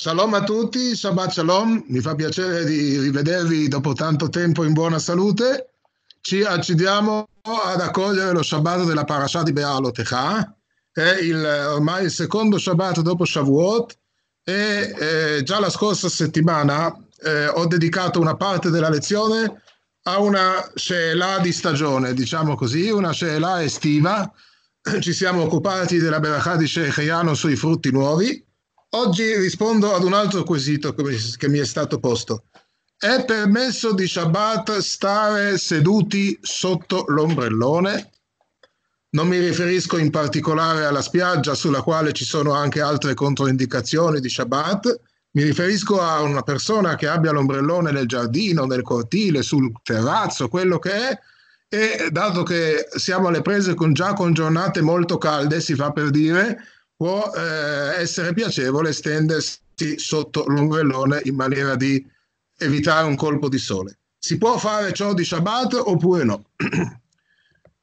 Shalom a tutti, Shabbat Shalom, mi fa piacere di rivedervi dopo tanto tempo in buona salute. Ci accidiamo ad accogliere lo Shabbat della Parashah di Bealotecha, è il, ormai il secondo Shabbat dopo Shavuot e eh, già la scorsa settimana eh, ho dedicato una parte della lezione a una Shelah di stagione, diciamo così, una Shelah estiva. Ci siamo occupati della Berachah di Shechiano sui frutti nuovi Oggi rispondo ad un altro quesito che mi è stato posto. È permesso di Shabbat stare seduti sotto l'ombrellone? Non mi riferisco in particolare alla spiaggia sulla quale ci sono anche altre controindicazioni di Shabbat, mi riferisco a una persona che abbia l'ombrellone nel giardino, nel cortile, sul terrazzo, quello che è, e dato che siamo alle prese con, già con giornate molto calde, si fa per dire, può eh, essere piacevole stendersi sotto l'ombrellone in maniera di evitare un colpo di sole. Si può fare ciò di Shabbat oppure no?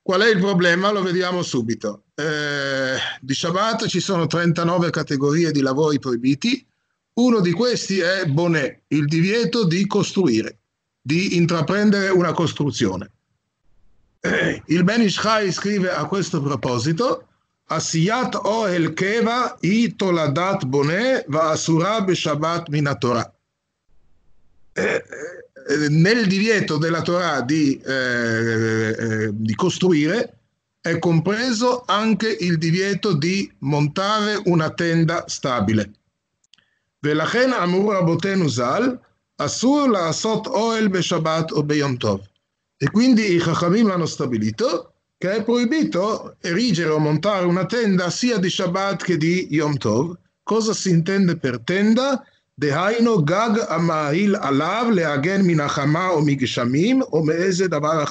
Qual è il problema? Lo vediamo subito. Eh, di Shabbat ci sono 39 categorie di lavori proibiti. Uno di questi è Bonnet, il divieto di costruire, di intraprendere una costruzione. il Ben Ishai scrive a questo proposito עשיית אוהל קבע היא תולדת בונה ואסורה בשבת מן התורה. Nel divieto della Torah di, eh, eh, eh, di costruire è compreso anche il divieto di montare una tenda stabile. ולכן אמרו רבותינו ז"ל, אסור לעשות אוהל בשבת o ביום טוב. E quindi i חכמים hanno stabilito che è proibito erigere o montare una tenda sia di Shabbat che di Yom Tov. Cosa si intende per tenda? דהיינו גג המעיל עליו להגן מן החמה או מגשמים או מאיזה דבר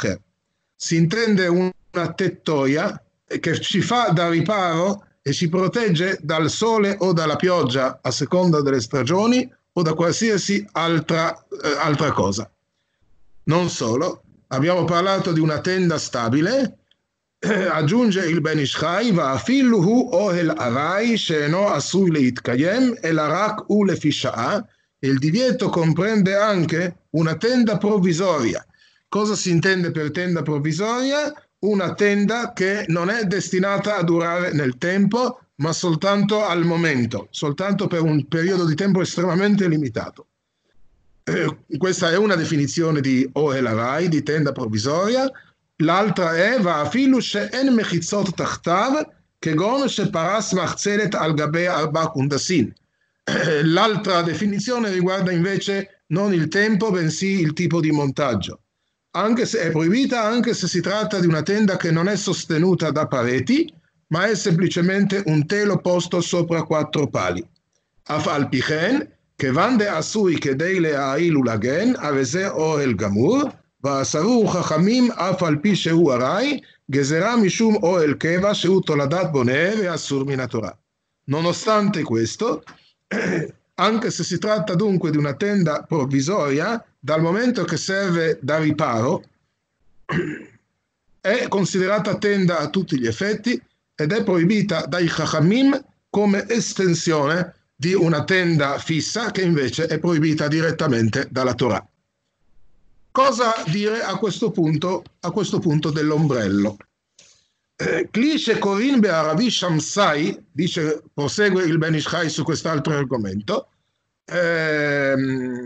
Si intende una tettoia che ci fa da riparo e ci protegge dal sole o dalla pioggia a seconda delle stagioni o da qualsiasi altra, eh, altra cosa. Non solo, abbiamo parlato di una tenda stabile aggiunge il va a Ishchai, Va'afilluhu ohel arai sheno asui e la rak u fisha'a. Il divieto comprende anche una tenda provvisoria. Cosa si intende per tenda provvisoria? Una tenda che non è destinata a durare nel tempo, ma soltanto al momento, soltanto per un periodo di tempo estremamente limitato. Eh, questa è una definizione di Ohel Arai, di tenda provvisoria l'altra è ואפילו שאין מחיצות תחתיו כגון paras מחצלת al גבי ארבע קונדסין. L'altra definizione riguarda invece non il tempo, bensì il tipo di montaggio. Anche se è proibita, anche se si tratta di una tenda che non è sostenuta da pareti, ma è semplicemente un telo posto sopra quattro pali. Af al pichen, che vande asui che deile a ilulagen, avese o el gamur, ואסרו חכמים אף על פי שהוא ארעי, גזרה משום אוהל קבע שהוא תולדת בונה ואסור מן התורה. Nonostante questo, anche se si tratta dunque di una tenda provvisoria, dal momento che serve da riparo, è considerata tenda a tutti gli effetti ed è proibita dai Chachamim come estensione di una tenda fissa che invece è proibita direttamente dalla Torah. Cosa dire a questo punto, a questo punto dell'ombrello? Eh, Clisce Arabi Shamsai, dice, prosegue il Ben su quest'altro argomento, ehm,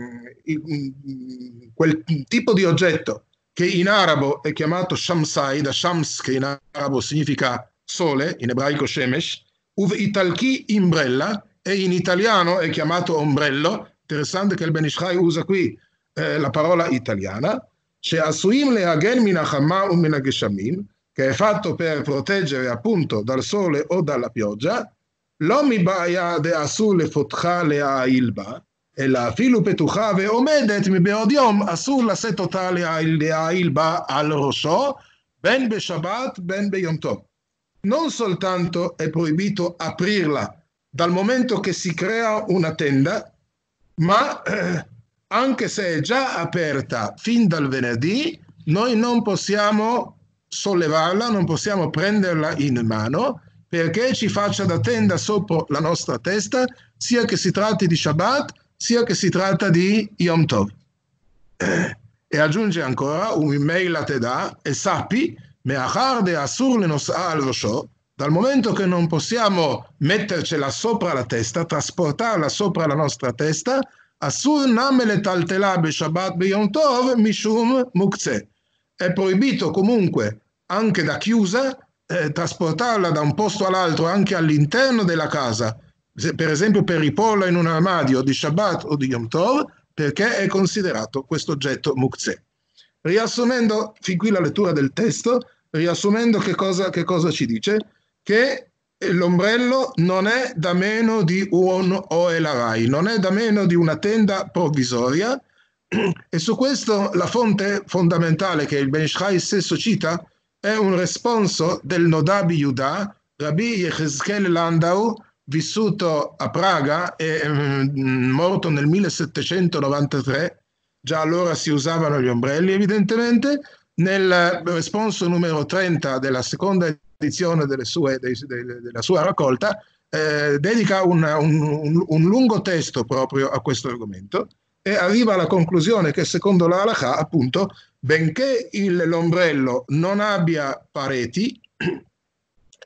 mm, quel tipo di oggetto che in arabo è chiamato Shamsai, da Shams che in arabo significa sole, in ebraico Shemesh, uv italki imbrella, e in italiano è chiamato ombrello, interessante che il Ben usa qui eh, la parola italiana, che è fatto per proteggere appunto dal sole o dalla pioggia, l'omi baia de asu lefotcha leailba, אלא אפילו פתוחה ועומדת מבעוד יום, אסור לשאת אותה להעיל בה על ראשו, בין בשבת בין ביום טוב. Non soltanto è proibito aprirla dal momento che si crea una tenda, ma eh, anche se è già aperta fin dal venerdì, noi non possiamo sollevarla, non possiamo prenderla in mano perché ci faccia da tenda sopra la nostra testa, sia che si tratti di Shabbat, sia che si tratta di Yom Tov. Eh, e aggiunge ancora un'email a te da e sappi, ah, dal momento che non possiamo mettercela sopra la testa, trasportarla sopra la nostra testa, Asur namele taltelabe Shabbat Beyom Tov Mishum Mukze. È proibito comunque anche da chiusa eh, trasportarla da un posto all'altro anche all'interno della casa, per esempio per riporla in un armadio di Shabbat o di Yom Tov, perché è considerato questo oggetto Mukze. Riassumendo fin qui la lettura del testo, riassumendo che cosa, che cosa ci dice? Che l'ombrello non è da meno di un OELARAI, non è da meno di una tenda provvisoria e su questo la fonte fondamentale che il Benishrai stesso cita è un responso del Nodabi Yudà, Rabbi Yechezkel Landau, vissuto a Praga e mm, morto nel 1793, già allora si usavano gli ombrelli evidentemente, nel responso numero 30 della seconda edizione delle sue, dei, dei, della sua raccolta, eh, dedica un, un, un, lungo testo proprio a questo argomento e arriva alla conclusione che secondo la Halakha, appunto, benché il, l'ombrello non abbia pareti,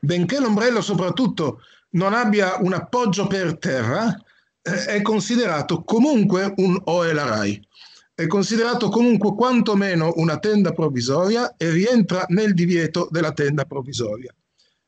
benché l'ombrello soprattutto non abbia un appoggio per terra, eh, è considerato comunque un oelarai è considerato comunque quantomeno una tenda provvisoria e rientra nel divieto della tenda provvisoria.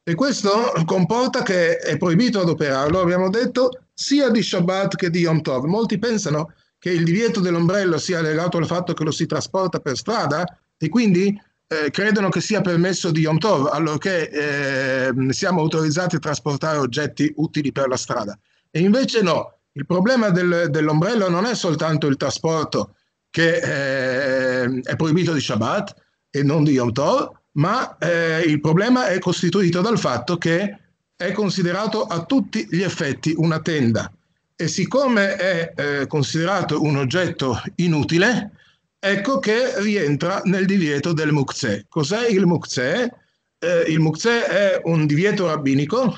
E questo comporta che è proibito adoperarlo, abbiamo detto, sia di Shabbat che di Yom Tov. Molti pensano che il divieto dell'ombrello sia legato al fatto che lo si trasporta per strada e quindi eh, credono che sia permesso di Yom Tov, allorché eh, siamo autorizzati a trasportare oggetti utili per la strada. E invece no, il problema del, dell'ombrello non è soltanto il trasporto, che eh, è proibito di Shabbat e non di Yom Tov, ma eh, il problema è costituito dal fatto che è considerato a tutti gli effetti una tenda e siccome è eh, considerato un oggetto inutile, ecco che rientra nel divieto del Mukzeh. Cos'è il Mukzeh? Eh, il Mukzeh è un divieto rabbinico,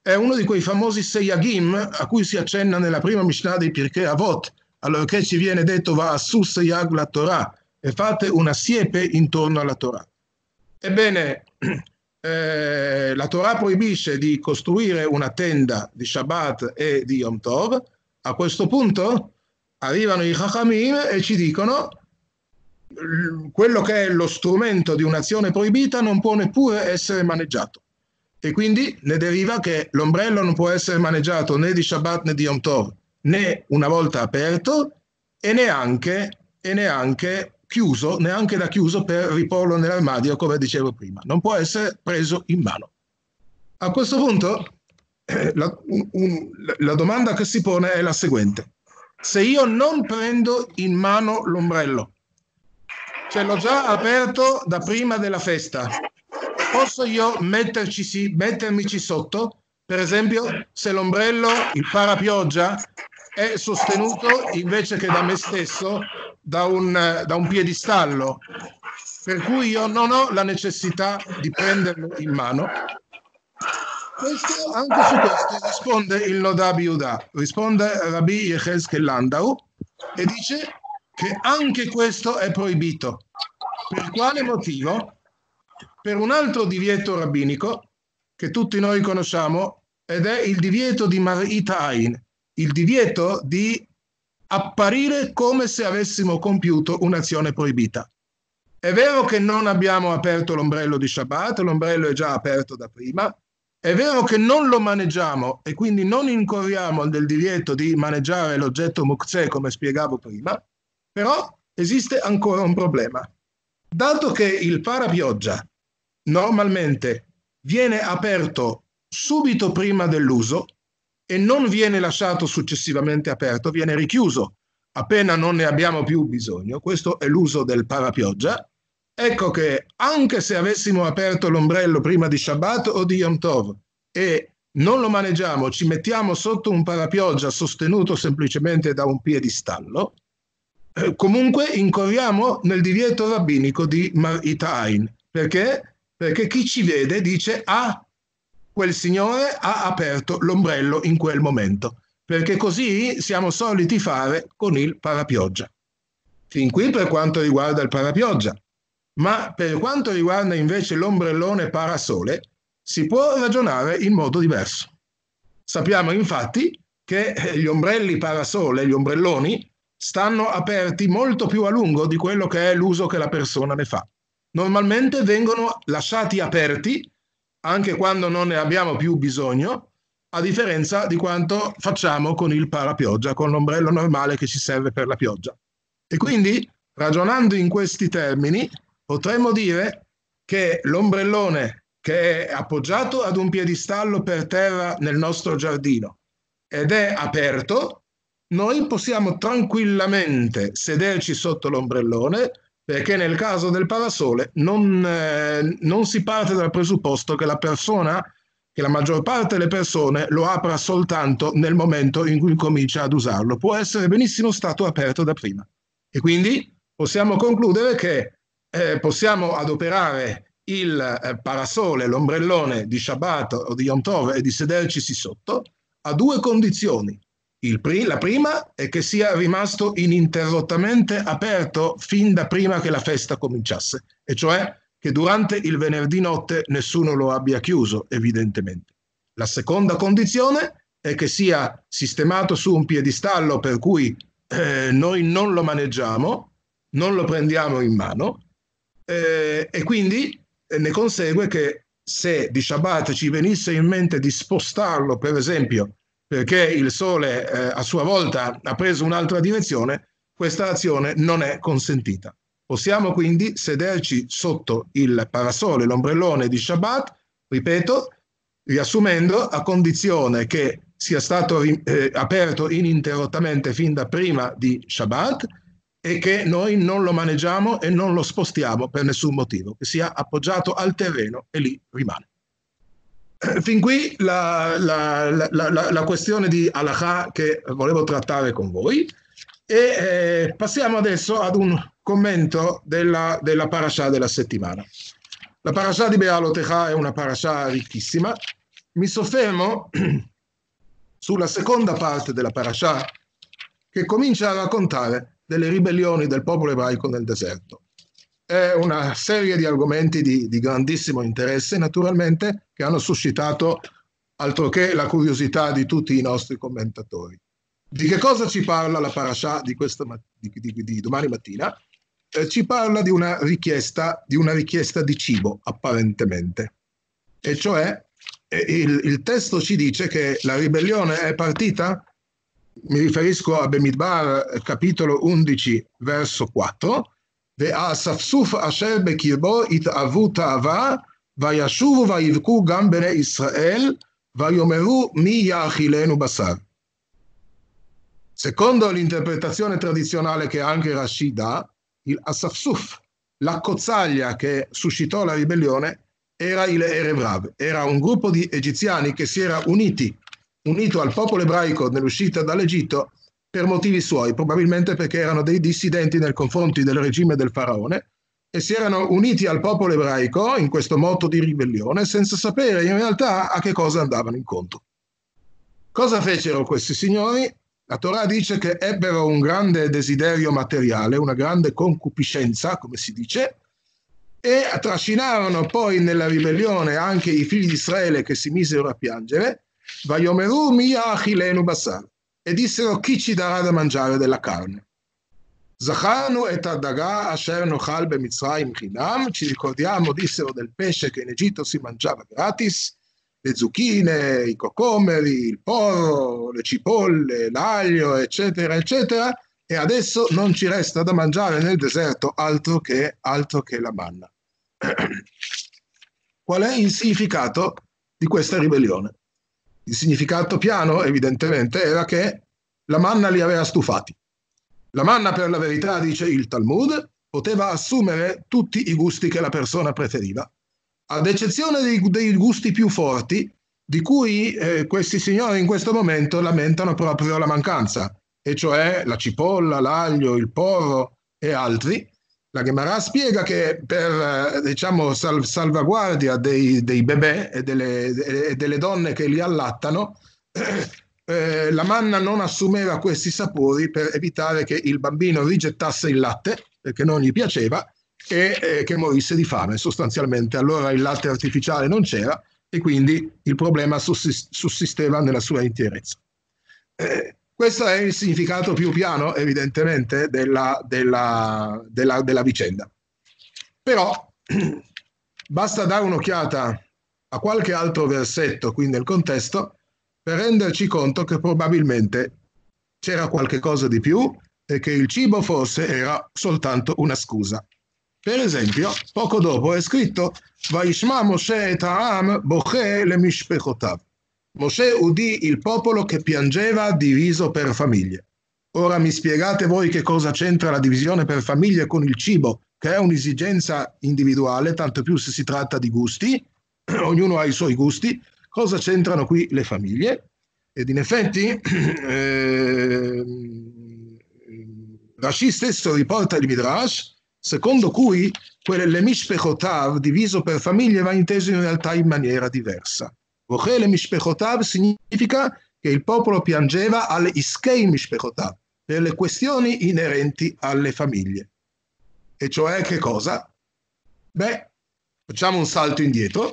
è uno di quei famosi Seyagim a cui si accenna nella prima Mishnah dei Pirkei Avot, allora che ci viene detto va sus yag la Torah e fate una siepe intorno alla Torah. Ebbene, eh, la Torah proibisce di costruire una tenda di Shabbat e di Yom Tov. A questo punto arrivano i Chachamim e ci dicono quello che è lo strumento di un'azione proibita non può neppure essere maneggiato. E quindi ne deriva che l'ombrello non può essere maneggiato né di Shabbat né di Yom Tov né una volta aperto e neanche, e neanche chiuso, neanche da chiuso per riporlo nell'armadio, come dicevo prima. Non può essere preso in mano. A questo punto eh, la, un, un, la domanda che si pone è la seguente. Se io non prendo in mano l'ombrello, cioè l'ho già aperto da prima della festa, posso io mettermici sotto? Per esempio, se l'ombrello, il parapioggia, è sostenuto invece che da me stesso da un, da un piedistallo, per cui io non ho la necessità di prenderlo in mano. Questo, anche su questo risponde il Noda Biuda, risponde Rabbi Yecheskel Landau e dice che anche questo è proibito. Per quale motivo? Per un altro divieto rabbinico che tutti noi conosciamo ed è il divieto di Marit Ain, il divieto di apparire come se avessimo compiuto un'azione proibita. È vero che non abbiamo aperto l'ombrello di Shabbat, l'ombrello è già aperto da prima, è vero che non lo maneggiamo e quindi non incorriamo nel divieto di maneggiare l'oggetto mukzeh come spiegavo prima, però esiste ancora un problema. Dato che il parapioggia normalmente viene aperto subito prima dell'uso, e non viene lasciato successivamente aperto, viene richiuso appena non ne abbiamo più bisogno. Questo è l'uso del parapioggia. Ecco che anche se avessimo aperto l'ombrello prima di Shabbat o di Yom Tov e non lo maneggiamo, ci mettiamo sotto un parapioggia sostenuto semplicemente da un piedistallo, eh, comunque incorriamo nel divieto rabbinico di Mar'itayn. Perché? Perché chi ci vede dice, ah, quel signore ha aperto l'ombrello in quel momento, perché così siamo soliti fare con il parapioggia. Fin qui per quanto riguarda il parapioggia, ma per quanto riguarda invece l'ombrellone parasole, si può ragionare in modo diverso. Sappiamo infatti che eh, gli ombrelli parasole, gli ombrelloni, stanno aperti molto più a lungo di quello che è l'uso che la persona ne fa. Normalmente vengono lasciati aperti anche quando non ne abbiamo più bisogno, a differenza di quanto facciamo con il parapioggia, con l'ombrello normale che ci serve per la pioggia. E quindi, ragionando in questi termini, potremmo dire che l'ombrellone che è appoggiato ad un piedistallo per terra nel nostro giardino ed è aperto, noi possiamo tranquillamente sederci sotto l'ombrellone, perché nel caso del parasole non, eh, non, si parte dal presupposto che la persona, che la maggior parte delle persone lo apra soltanto nel momento in cui comincia ad usarlo, può essere benissimo stato aperto da prima. E quindi possiamo concludere che eh, possiamo adoperare il eh, parasole, l'ombrellone di Shabbat o di Yom Tov e di sedercisi sotto a due condizioni. Pri- la prima è che sia rimasto ininterrottamente aperto fin da prima che la festa cominciasse, e cioè che durante il venerdì notte nessuno lo abbia chiuso, evidentemente. La seconda condizione è che sia sistemato su un piedistallo per cui eh, noi non lo maneggiamo, non lo prendiamo in mano eh, e quindi eh, ne consegue che se di Shabbat ci venisse in mente di spostarlo, per esempio, perché il Sole eh, a sua volta ha preso un'altra direzione, questa azione non è consentita. Possiamo quindi sederci sotto il parasole, l'ombrellone di Shabbat, ripeto, riassumendo, a condizione che sia stato eh, aperto ininterrottamente fin da prima di Shabbat e che noi non lo maneggiamo e non lo spostiamo per nessun motivo, che sia appoggiato al terreno e lì rimane. Eh, fin qui la, la, la, la questione di Alakha che volevo trattare con voi e eh, passiamo adesso ad un commento della, della parasha della settimana. La parasha di Bealotecha è una parasha ricchissima. Mi soffermo sulla seconda parte della parasha che comincia a raccontare delle ribellioni del popolo ebraico nel deserto è una serie di argomenti di, di grandissimo interesse, naturalmente, che hanno suscitato altro che la curiosità di tutti i nostri commentatori. Di che cosa ci parla la parasha di, questa, di, di, di domani mattina? Eh, ci parla di una, richiesta, di una richiesta di cibo, apparentemente. E cioè, eh, il, il, testo ci dice che la ribellione è partita, mi riferisco a Bemidbar capitolo 11, verso 4, והאספסוף אשר בקרבו התאוו תאווה, וישובו ויבכו גם בני ישראל, ויאמרו מי יאכילנו בשר. Secondo l'interpretazione tradizionale che anche Rashi dà, il Asafsuf, la cozzaglia che suscitò la ribellione, era il Erevrav, era un gruppo di egiziani che si era uniti, unito al popolo ebraico nell'uscita dall'Egitto per motivi suoi, probabilmente perché erano dei dissidenti nei confronti del regime del faraone e si erano uniti al popolo ebraico in questo moto di ribellione senza sapere in realtà a che cosa andavano incontro. Cosa fecero questi signori? La Torah dice che ebbero un grande desiderio materiale, una grande concupiscenza, come si dice, e trascinarono poi nella ribellione anche i figli di Israele che si misero a piangere, Vayomeru mia achilenu basar e dissero chi ci darà da mangiare della carne. Zacharnu et adagà asher nochal bemitzraim chinam, ci ricordiamo, dissero, del pesce che in Egitto si mangiava gratis, le zucchine, i cocomeri, il porro, le cipolle, l'aglio, eccetera, eccetera, e adesso non ci resta da mangiare nel deserto altro che, altro che la manna. Qual è il significato di questa ribellione? Il significato piano, evidentemente, era che la manna li aveva stufati. La manna, per la verità, dice il Talmud, poteva assumere tutti i gusti che la persona preferiva, ad eccezione dei, dei gusti più forti, di cui eh, questi signori in questo momento lamentano proprio la mancanza, e cioè la cipolla, l'aglio, il porro e altri, la Gemara spiega che per eh, diciamo, sal- salvaguardia dei, dei bebè e delle, e delle, donne che li allattano, eh, la manna non assumeva questi sapori per evitare che il bambino rigettasse il latte perché non gli piaceva e eh, che morisse di fame sostanzialmente. Allora il latte artificiale non c'era e quindi il problema sussisteva nella sua interezza. Eh, questo è il significato più piano, evidentemente, della, della, della, della vicenda. Però basta dare un'occhiata a qualche altro versetto qui nel contesto per renderci conto che probabilmente c'era qualche cosa di più e che il cibo forse era soltanto una scusa. Per esempio, poco dopo è scritto Vaishma Moshe et Haram boche le mishpechotav. Mosè udì il popolo che piangeva diviso per famiglie. Ora mi spiegate voi che cosa c'entra la divisione per famiglie con il cibo, che è un'esigenza individuale, tanto più se si tratta di gusti, ognuno ha i suoi gusti, cosa c'entrano qui le famiglie? Ed in effetti eh, Rashi stesso riporta il Midrash, secondo cui quelle mishpechotav diviso per famiglie va inteso in realtà in maniera diversa. Vochele mishpechotav significa che il popolo piangeva alle iskei mishpechotav, per le questioni inerenti alle famiglie. E cioè che cosa? Beh, facciamo un salto indietro.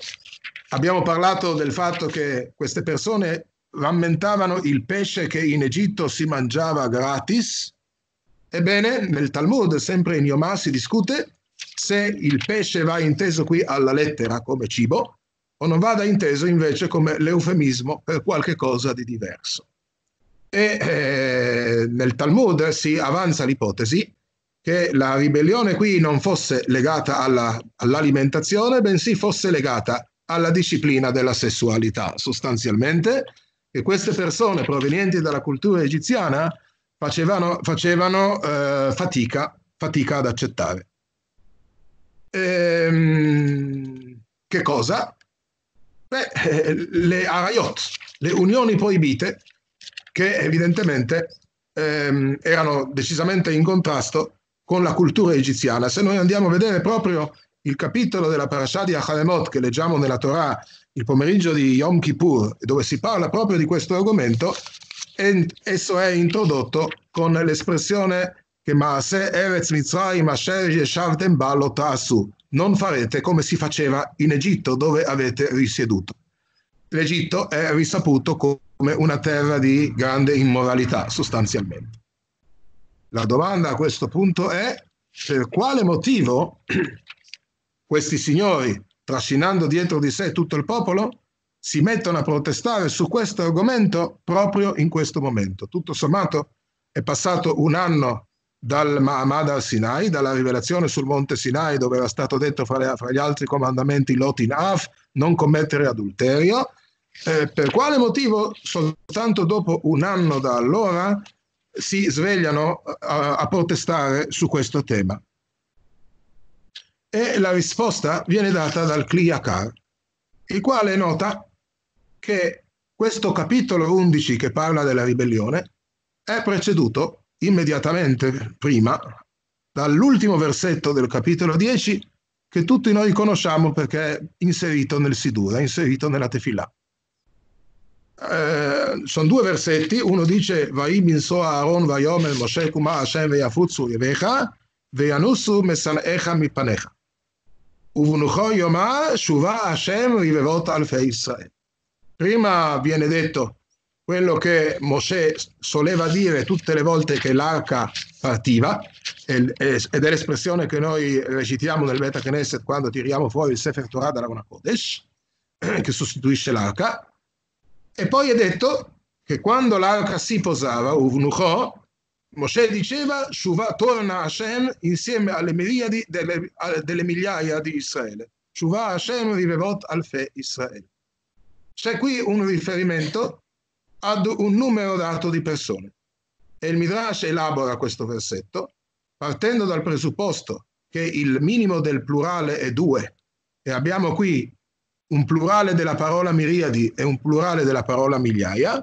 Abbiamo parlato del fatto che queste persone rammentavano il pesce che in Egitto si mangiava gratis. Ebbene, nel Talmud, sempre in Yomah, si discute se il pesce va inteso qui alla lettera come cibo o non vada inteso invece come l'eufemismo per qualche cosa di diverso. E eh, nel Talmud si avanza l'ipotesi che la ribellione qui non fosse legata alla, all'alimentazione, bensì fosse legata alla disciplina della sessualità, sostanzialmente, che queste persone provenienti dalla cultura egiziana facevano, facevano eh, fatica, fatica ad accettare. Ehm, che cosa? Beh, eh, le Arayot, le unioni proibite, che evidentemente ehm, erano decisamente in contrasto con la cultura egiziana. Se noi andiamo a vedere proprio il capitolo della parasha di Achalemot che leggiamo nella Torah il pomeriggio di Yom Kippur, dove si parla proprio di questo argomento, esso è introdotto con l'espressione che Maaseh Eretz Mitzrayim Asher Yeshavtem Ba Lo non farete come si faceva in Egitto dove avete risieduto. L'Egitto è risaputo come una terra di grande immoralità sostanzialmente. La domanda a questo punto è per quale motivo questi signori, trascinando dietro di sé tutto il popolo, si mettono a protestare su questo argomento proprio in questo momento. Tutto sommato è passato un anno dal Mahamad al Sinai, dalla rivelazione sul monte Sinai dove era stato detto fra, le, fra gli altri comandamenti Lot in Af, non commettere adulterio, eh, per quale motivo soltanto dopo un anno da allora si svegliano a, a protestare su questo tema? E la risposta viene data dal Kliyakar, il quale nota che questo capitolo 11 che parla della ribellione è preceduto immediatamente prima dall'ultimo versetto del capitolo 10 che tutti noi conosciamo perché è inserito nel Sidura, inserito nella Tefillah. Eh, sono due versetti, uno dice Vai min so Aaron vayom Moshe kuma Hashem veyafutsu yevecha veyanussu mesanecha mipanecha uvunucho yomah shuva Hashem rivevot alfei Israel. Prima viene detto quello che Mosè soleva dire tutte le volte che l'arca partiva, ed è l'espressione che noi recitiamo nel Beta Knesset quando tiriamo fuori il Sefer Torah dalla Kodesh, che sostituisce l'arca, e poi è detto che quando l'arca si posava, Uvnucho, Mosè diceva, Shuvah torna Hashem insieme alle, miriadi, delle, delle migliaia di Israele. Shuvah Hashem rivevot alfe Israele. C'è qui un riferimento ad un numero dato di persone. E il Midrash elabora questo versetto partendo dal presupposto che il minimo del plurale è due e abbiamo qui un plurale della parola miriadi e un plurale della parola migliaia,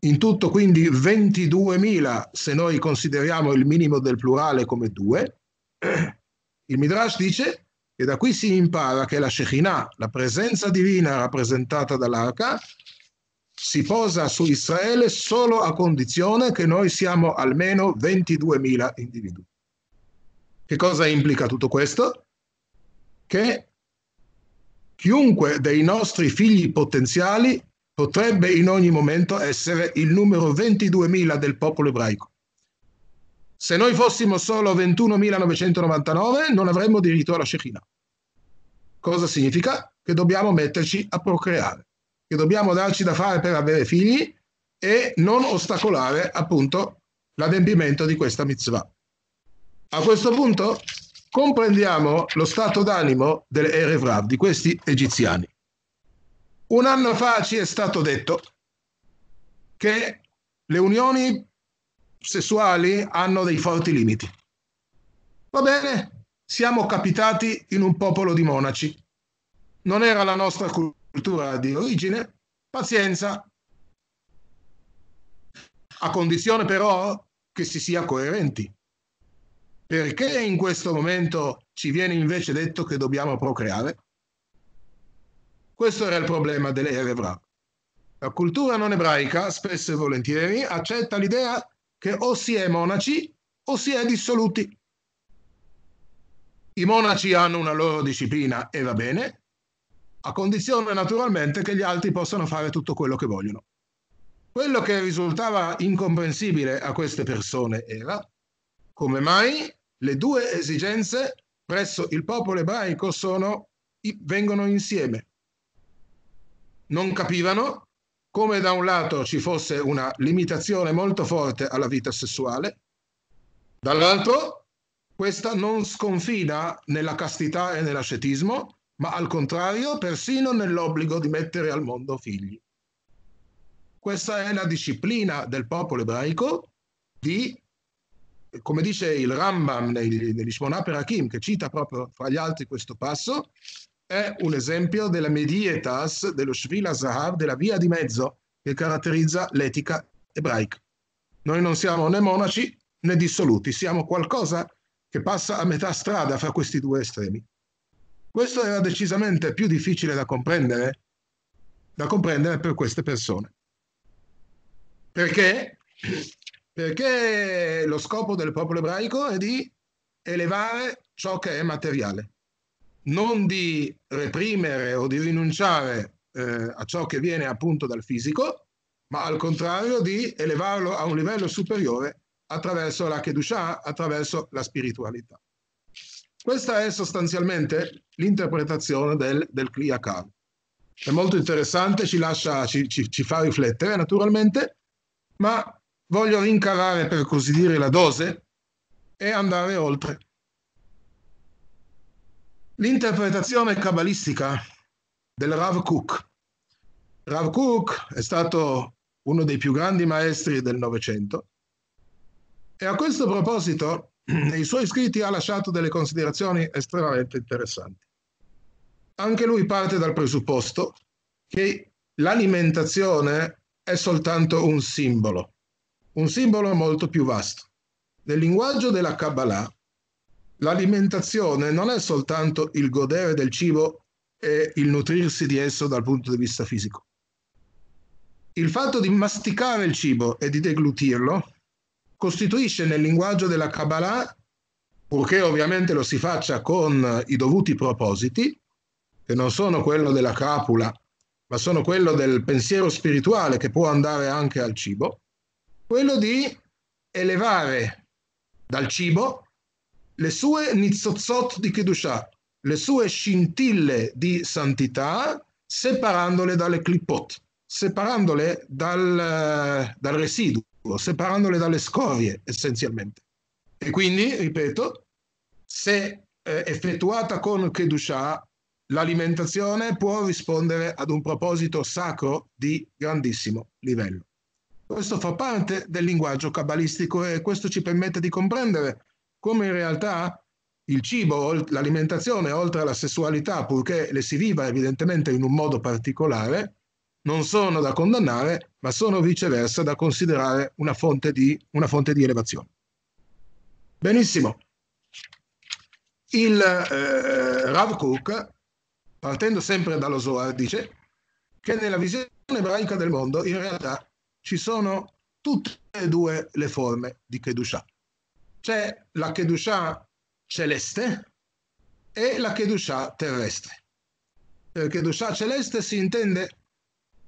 in tutto quindi 22.000 se noi consideriamo il minimo del plurale come due, il Midrash dice che da qui si impara che la Shekhinah, la presenza divina rappresentata dall'arca, si posa su Israele solo a condizione che noi siamo almeno 22.000 individui. Che cosa implica tutto questo? Che chiunque dei nostri figli potenziali potrebbe in ogni momento essere il numero 22.000 del popolo ebraico. Se noi fossimo solo 21.999 non avremmo diritto alla Shekinah. Cosa significa? Che dobbiamo metterci a procreare che dobbiamo darci da fare per avere figli e non ostacolare appunto l'adempimento di questa mitzvah. A questo punto comprendiamo lo stato d'animo dell'Erevrav, di questi egiziani. Un anno fa ci è stato detto che le unioni sessuali hanno dei forti limiti. Va bene, siamo capitati in un popolo di monaci. Non era la nostra cultura cultura di origine, pazienza, a condizione però che si sia coerenti. Perché in questo momento ci viene invece detto che dobbiamo procreare? Questo era il problema delle ere La cultura non ebraica, spesso e volentieri, accetta l'idea che o si è monaci o si è dissoluti. I monaci hanno una loro disciplina e va bene, a condizione naturalmente che gli altri possano fare tutto quello che vogliono. Quello che risultava incomprensibile a queste persone era come mai le due esigenze presso il popolo ebraico sono, vengono insieme. Non capivano come da un lato ci fosse una limitazione molto forte alla vita sessuale, dall'altro questa non sconfina nella castità e nell'ascetismo, ma al contrario persino nell'obbligo di mettere al mondo figli. Questa è la disciplina del popolo ebraico di, come dice il Rambam negli, negli per Hakim, che cita proprio fra gli altri questo passo, è un esempio della medietas, dello Shvila Zahav, della via di mezzo che caratterizza l'etica ebraica. Noi non siamo né monaci né dissoluti, siamo qualcosa che passa a metà strada fra questi due estremi. Questo era decisamente più difficile da comprendere, da comprendere per queste persone. Perché? Perché lo scopo del popolo ebraico è di elevare ciò che è materiale, non di reprimere o di rinunciare eh, a ciò che viene appunto dal fisico, ma al contrario di elevarlo a un livello superiore attraverso la Kedushah, attraverso la spiritualità. Questa è sostanzialmente l'interpretazione del, del Kliakam. È molto interessante, ci, lascia, ci, ci, ci fa riflettere naturalmente, ma voglio rincarare per così dire la dose e andare oltre. L'interpretazione cabalistica del Rav Cook. Rav Cook è stato uno dei più grandi maestri del Novecento e a questo proposito nei suoi scritti ha lasciato delle considerazioni estremamente interessanti. Anche lui parte dal presupposto che l'alimentazione è soltanto un simbolo, un simbolo molto più vasto. Nel linguaggio della Kabbalah, l'alimentazione non è soltanto il godere del cibo e il nutrirsi di esso dal punto di vista fisico. Il fatto di masticare il cibo e di deglutirlo costituisce nel linguaggio della Kabbalah, purché ovviamente lo si faccia con i dovuti propositi, che non sono quello della capula, ma sono quello del pensiero spirituale che può andare anche al cibo, quello di elevare dal cibo le sue nizzozzot di Kedushah, le sue scintille di santità, separandole dalle clipot, separandole dal, eh, dal residuo, separandole dalle scorie essenzialmente. E quindi, ripeto, se eh, effettuata con Kedusha, l'alimentazione può rispondere ad un proposito sacro di grandissimo livello. Questo fa parte del linguaggio cabalistico e questo ci permette di comprendere come in realtà il cibo, l'alimentazione, oltre alla sessualità, purché le si viva evidentemente in un modo particolare, non sono da condannare, ma sono viceversa da considerare una fonte di, una fonte di elevazione. Benissimo. Il eh, Rav Kook, partendo sempre dallo Zohar, dice che nella visione ebraica del mondo in realtà ci sono tutte e due le forme di Kedusha. C'è la Kedusha celeste e la Kedusha terrestre. Per Kedusha celeste si intende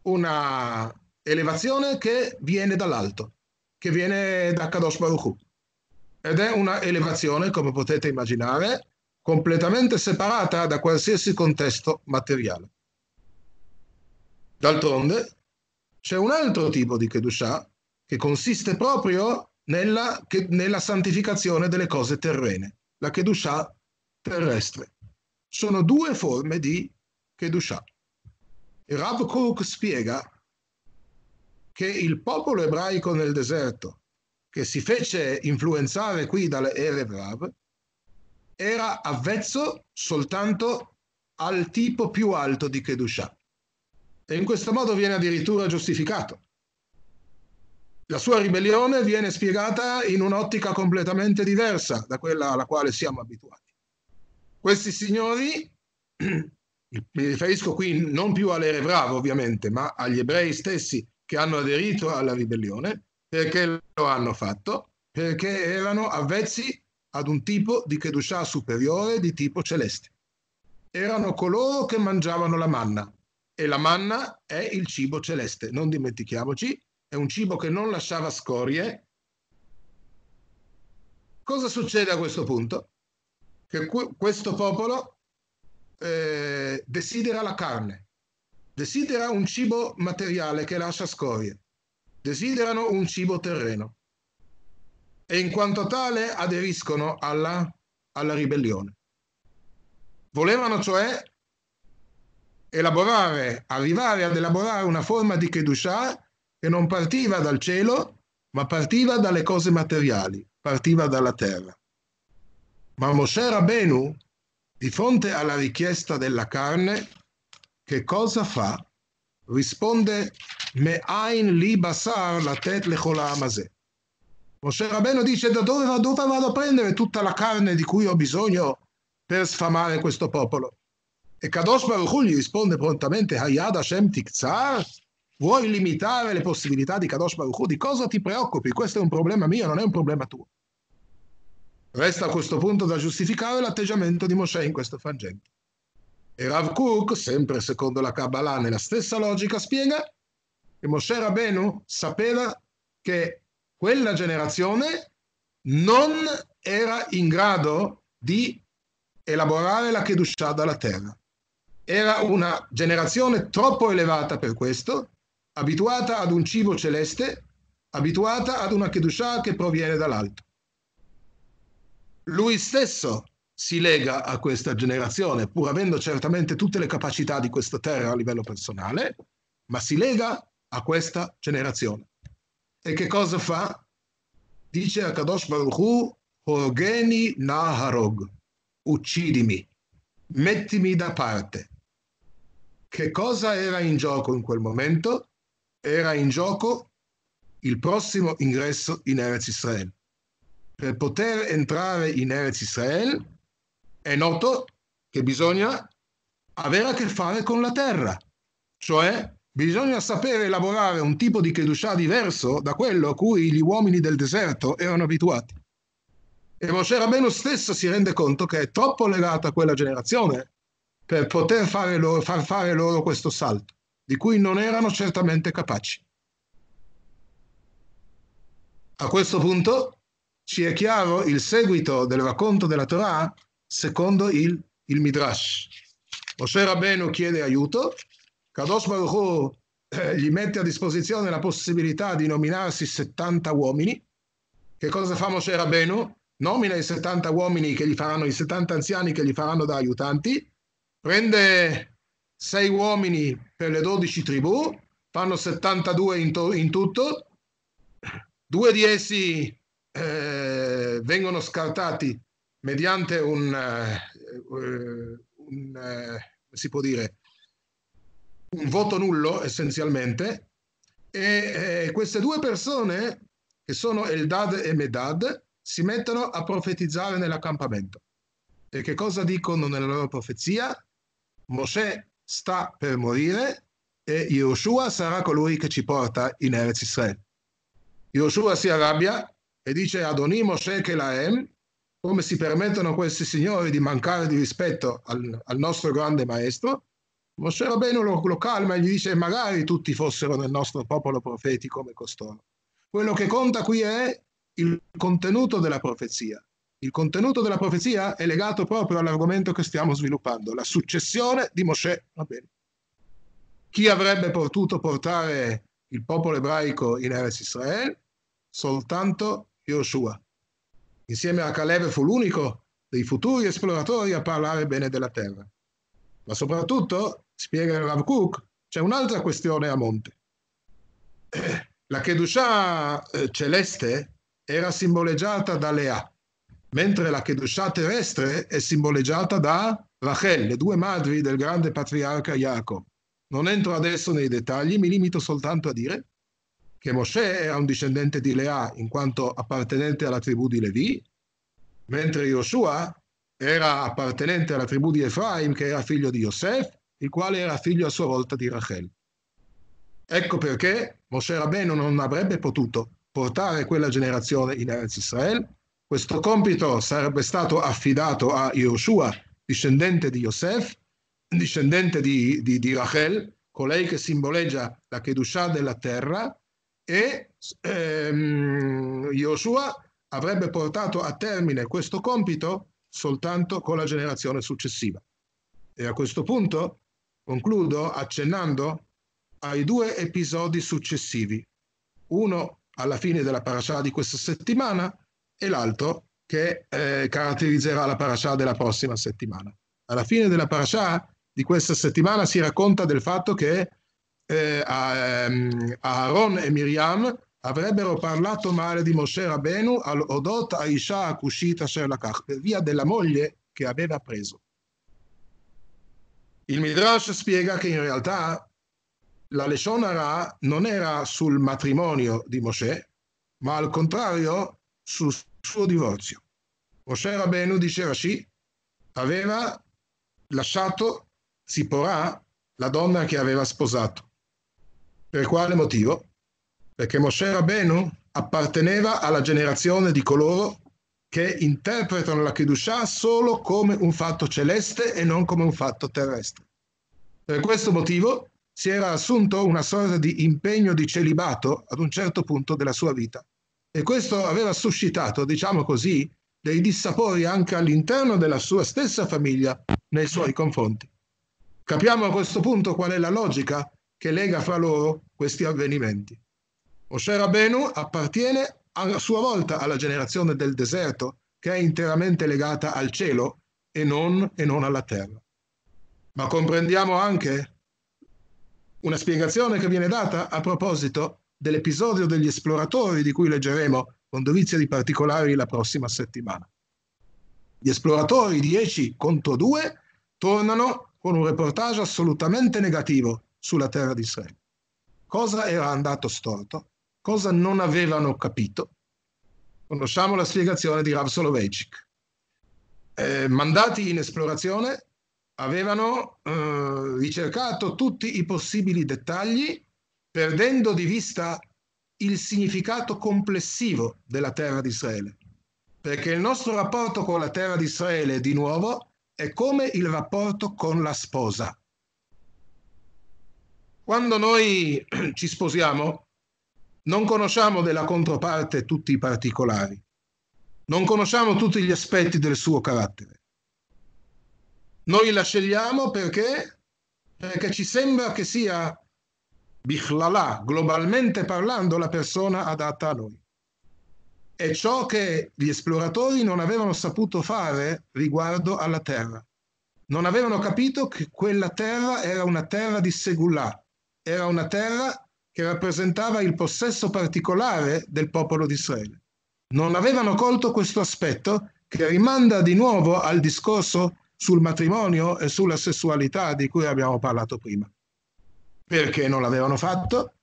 una elevazione che viene dall'alto, che viene da Kadosh Baruch Hu. Ed è una elevazione, come potete immaginare, completamente separata da qualsiasi contesto materiale. D'altronde, c'è un altro tipo di Kedushah che consiste proprio nella, che, nella santificazione delle cose terrene, la Kedushah terrestre. Sono due forme di Kedushah. Il Rav Kook spiega che il popolo ebraico nel deserto, che si fece influenzare qui dall'Erev Rav, era avvezzo soltanto al tipo più alto di Kedusha. E in questo modo viene addirittura giustificato. La sua ribellione viene spiegata in un'ottica completamente diversa da quella alla quale siamo abituati. Questi signori Mi riferisco qui non più all'Ere Bravo, ovviamente, ma agli ebrei stessi che hanno aderito alla ribellione. Perché lo hanno fatto? Perché erano avvezzi ad un tipo di Kedushah superiore di tipo celeste. Erano coloro che mangiavano la manna. E la manna è il cibo celeste, non dimentichiamoci, è un cibo che non lasciava scorie. Cosa succede a questo punto? Che questo popolo eh, desidera la carne, desidera un cibo materiale che lascia scorie, desiderano un cibo terreno e in quanto tale aderiscono alla, alla ribellione. Volevano cioè elaborare, arrivare ad elaborare una forma di Kedushah che non partiva dal cielo, ma partiva dalle cose materiali, partiva dalla terra. Ma Moshe Rabenu di fronte alla richiesta della carne, che cosa fa? Risponde Me'ain li basar la tet lechola amase. Moshe Rabbeinu dice da dove, dove vado a prendere tutta la carne di cui ho bisogno per sfamare questo popolo? E Kadosh Baruch gli risponde prontamente Hayad Hashem Tikzar? Vuoi limitare le possibilità di Kadosh Baruch Hu? Di cosa ti preoccupi? Questo è un problema mio, non è un problema tuo. Resta a esatto. questo punto da giustificare l'atteggiamento di Mosè in questo frangente. E Rav Kook, sempre secondo la Kabbalah, nella stessa logica, spiega che Mosè Rabenu sapeva che quella generazione non era in grado di elaborare la Kedushah dalla terra. Era una generazione troppo elevata per questo, abituata ad un cibo celeste, abituata ad una Kedushah che proviene dall'alto lui stesso si lega a questa generazione, pur avendo certamente tutte le capacità di questa terra a livello personale, ma si lega a questa generazione. E che cosa fa? Dice a Kadosh Baruch Hu, Hogeni Naharog, uccidimi, mettimi da parte. Che cosa era in gioco in quel momento? Era in gioco il prossimo ingresso in Eretz Israele per poter entrare in Eretz Israel è noto che bisogna avere a che fare con la terra, cioè bisogna sapere elaborare un tipo di Kedushah diverso da quello a cui gli uomini del deserto erano abituati. E Moshe Rabbeinu stesso si rende conto che è troppo legato a quella generazione per poter fare loro, far fare loro questo salto, di cui non erano certamente capaci. A questo punto ci è chiaro il seguito del racconto della Torah secondo il, il Midrash. Moshe Rabbenu chiede aiuto, Kadosh Baruch Hu eh, gli mette a disposizione la possibilità di nominarsi 70 uomini. Che cosa fa Moshe Rabbenu? Nomina i 70 uomini che gli faranno, i 70 anziani che gli faranno da aiutanti, prende sei uomini per le 12 tribù, fanno 72 in, to- in tutto, due di essi eh, vengono scartati mediante un, eh, un eh, si può dire, un voto nullo essenzialmente, e eh, queste due persone, che sono Eldad e Medad, si mettono a profetizzare nell'accampamento. E che cosa dicono nella loro profezia? Mosè sta per morire e Yoshua sarà colui che ci porta in Eretz Israel. Yoshua si arrabbia e dice Adoni Moshe Kelaem, come si permettono questi signori di mancare di rispetto al, al nostro grande maestro, Moshe Rabbeinu lo, lo calma e gli dice magari tutti fossero nel nostro popolo profeti come costoro. Quello che conta qui è il contenuto della profezia. Il contenuto della profezia è legato proprio all'argomento che stiamo sviluppando, la successione di Mosè. Chi avrebbe potuto portare il popolo ebraico in Eres Israel? Soltanto Yoshua. Insieme a Caleb fu l'unico dei futuri esploratori a parlare bene della terra. Ma soprattutto, spiega il Rav Cook, c'è un'altra questione a monte. La Kedusha eh, celeste era simboleggiata da Lea, mentre la Kedusha terrestre è simboleggiata da Rachel, le due madri del grande patriarca Jacob. Non entro adesso nei dettagli, mi limito soltanto a dire che Mosè era un discendente di Lea in quanto appartenente alla tribù di Levi, mentre Joshua era appartenente alla tribù di Efraim che era figlio di Yosef, il quale era figlio a sua volta di Rachel. Ecco perché Mosè Rabbeinu non avrebbe potuto portare quella generazione in Eretz Israel. Questo compito sarebbe stato affidato a Yosua, discendente di Yosef, discendente di, di, di Rachel, colei che simboleggia la Kedushah della terra, e ehm, Joshua avrebbe portato a termine questo compito soltanto con la generazione successiva. E a questo punto concludo accennando ai due episodi successivi, uno alla fine della parasha di questa settimana e l'altro che eh, caratterizzerà la parasha della prossima settimana. Alla fine della parasha di questa settimana si racconta del fatto che eh, a, ehm, Aaron e Miriam avrebbero parlato male di Moshe Rabenu al Odot Aisha Akushita Sherlakach per via della moglie che aveva preso. Il Midrash spiega che in realtà la Leshon non era sul matrimonio di Moshe, ma al contrario sul suo divorzio. Moshe Rabenu, diceva Rashi, aveva lasciato Zipporah, la donna che aveva sposato. Per quale motivo? Perché Moshe Rabbenu apparteneva alla generazione di coloro che interpretano la Kedushah solo come un fatto celeste e non come un fatto terrestre. Per questo motivo si era assunto una sorta di impegno di celibato ad un certo punto della sua vita e questo aveva suscitato, diciamo così, dei dissapori anche all'interno della sua stessa famiglia nei suoi confronti. Capiamo a questo punto qual è la logica che lega fra loro questi avvenimenti. Moshe Rabenu appartiene a sua volta alla generazione del deserto che è interamente legata al cielo e non, e non alla terra. Ma comprendiamo anche una spiegazione che viene data a proposito dell'episodio degli esploratori di cui leggeremo con dovizia di particolari la prossima settimana. Gli esploratori 10 contro 2 tornano con un reportage assolutamente negativo sulla terra di Israele. Cosa era andato storto? Cosa non avevano capito? Conosciamo la spiegazione di Rav Soloveitchik. Eh, mandati in esplorazione, avevano eh, ricercato tutti i possibili dettagli, perdendo di vista il significato complessivo della terra di Israele. Perché il nostro rapporto con la terra di Israele, di nuovo, è come il rapporto con la sposa quando noi ci sposiamo, non conosciamo della controparte tutti i particolari, non conosciamo tutti gli aspetti del suo carattere. Noi la scegliamo perché, perché ci sembra che sia, bichlala, globalmente parlando, la persona adatta a noi. È ciò che gli esploratori non avevano saputo fare riguardo alla Terra. Non avevano capito che quella terra era una terra di segulà, era una terra che rappresentava il possesso particolare del popolo di Israele. Non avevano colto questo aspetto che rimanda di nuovo al discorso sul matrimonio e sulla sessualità di cui abbiamo parlato prima. Perché non l'avevano fatto?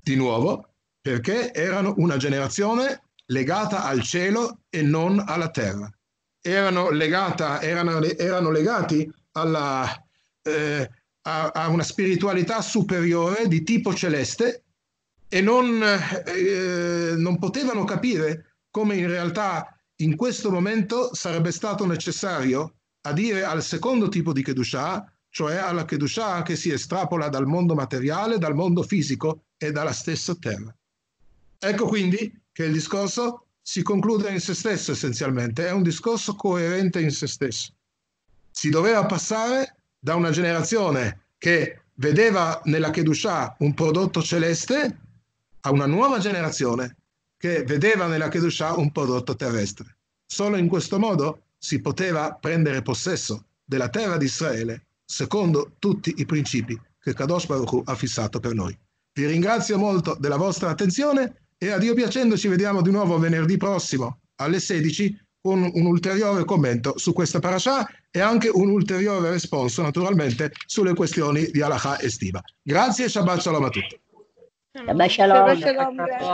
Di nuovo, perché erano una generazione legata al cielo e non alla terra. Erano, legata, erano, erano legati alla, eh, a, a una spiritualità superiore di tipo celeste e non, eh, non potevano capire come in realtà in questo momento sarebbe stato necessario a dire al secondo tipo di Kedusha, cioè alla Kedusha che si estrapola dal mondo materiale, dal mondo fisico e dalla stessa terra. Ecco quindi che il discorso si conclude in se stesso essenzialmente, è un discorso coerente in se stesso. Si doveva passare da una generazione che vedeva nella Kedushah un prodotto celeste a una nuova generazione che vedeva nella Kedushah un prodotto terrestre. Solo in questo modo si poteva prendere possesso della terra di Israele secondo tutti i principi che Kadosh Baruch Hu ha fissato per noi. Vi ringrazio molto della vostra attenzione e a Dio piacendo ci vediamo di nuovo venerdì prossimo alle 16 con un ulteriore commento su questa parasha e anche un ulteriore responso naturalmente sulle questioni di Alahà estiva. Grazie e Shabbat Shalom a tutti. Shabbat Shalom.